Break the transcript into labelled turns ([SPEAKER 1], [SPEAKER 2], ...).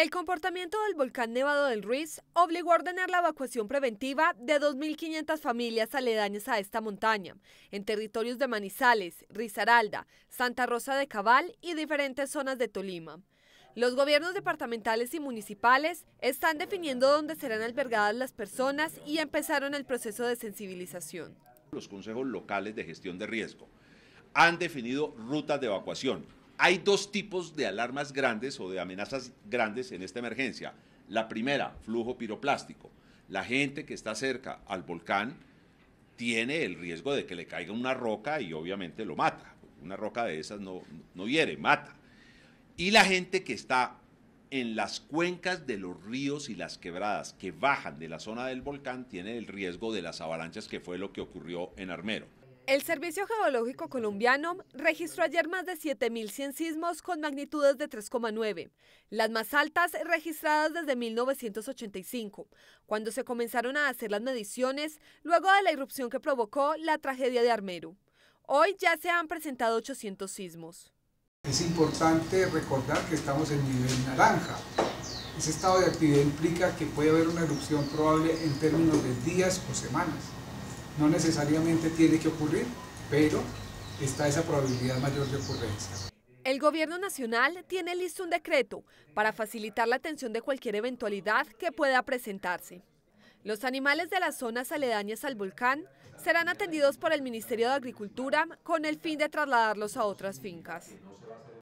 [SPEAKER 1] El comportamiento del volcán Nevado del Ruiz obligó a ordenar la evacuación preventiva de 2.500 familias aledañas a esta montaña, en territorios de Manizales, Risaralda, Santa Rosa de Cabal y diferentes zonas de Tolima. Los gobiernos departamentales y municipales están definiendo dónde serán albergadas las personas y empezaron el proceso de sensibilización.
[SPEAKER 2] Los consejos locales de gestión de riesgo han definido rutas de evacuación hay dos tipos de alarmas grandes o de amenazas grandes en esta emergencia. La primera, flujo piroplástico. La gente que está cerca al volcán tiene el riesgo de que le caiga una roca y obviamente lo mata. Una roca de esas no, hiere, mata. Y la gente que está en las cuencas de los ríos y las quebradas que bajan de la zona del volcán tiene el riesgo de las avalanchas que fue lo que ocurrió en Armero.
[SPEAKER 1] El Servicio Geológico Colombiano registró ayer más de 7.100 sismos con magnitudes de 3,9, las más altas registradas desde 1985, cuando se comenzaron a hacer las mediciones luego de la erupción que provocó la tragedia de Armero. Hoy ya se han presentado 800 sismos.
[SPEAKER 3] Es importante recordar que estamos en nivel naranja. Ese estado de actividad implica que puede haber una erupción probable en términos de días o semanas no necesariamente tiene que ocurrir, pero está esa probabilidad mayor de ocurrencia.
[SPEAKER 1] El Gobierno Nacional tiene listo un decreto para facilitar la atención de cualquier eventualidad que pueda presentarse. Los animales de las zonas aledañas al volcán serán atendidos por el Ministerio de Agricultura con el fin de trasladarlos a otras fincas.